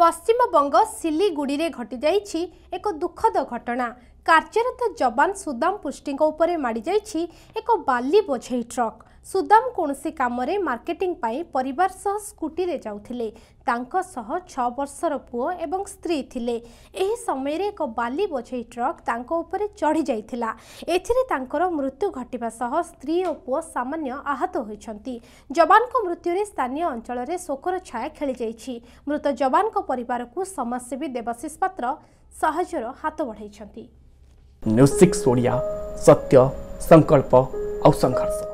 ପଶ୍ଚିମବଙ୍ଗ ସିଲିଗୁଡ଼ିରେ ଘଟିଯାଇଛି ଏକ ଦୁଃଖଦ ଘଟଣା କାର୍ଯ୍ୟରତ ଯବାନ ସୁଦାମ ପୁଷ୍ଟିଙ୍କ ଉପରେ ମାଡ଼ିଯାଇଛି ଏକ ବାଲି ବୋଝେଇ ଟ୍ରକ୍ ସୁଦାମ କୌଣସି କାମରେ ମାର୍କେଟିଂ ପାଇଁ ପରିବାର ସହ ସ୍କୁଟିରେ ଯାଉଥିଲେ ତାଙ୍କ ସହ ଛଅ ବର୍ଷର ପୁଅ ଏବଂ ସ୍ତ୍ରୀ ଥିଲେ ଏହି ସମୟରେ ଏକ ବାଲି ବୋଝେଇ ଟ୍ରକ୍ ତାଙ୍କ ଉପରେ ଚଢ଼ିଯାଇଥିଲା ଏଥିରେ ତାଙ୍କର ମୃତ୍ୟୁ ଘଟିବା ସହ ସ୍ତ୍ରୀ ଓ ପୁଅ ସାମାନ୍ୟ ଆହତ ହୋଇଛନ୍ତି ଯବାନଙ୍କ ମୃତ୍ୟୁରେ ସ୍ଥାନୀୟ ଅଞ୍ଚଳରେ ଶୋକର ଛାୟା ଖେଳିଯାଇଛି ମୃତ ଯବାନଙ୍କ ପରିବାରକୁ ସମାଜସେବୀ ଦେବାଶିଷ ପାତ୍ର ସହଜର ହାତ ବଢ଼ାଇଛନ୍ତି न्यूज सिक्स ओडिया सत्य संकल्प और संघर्ष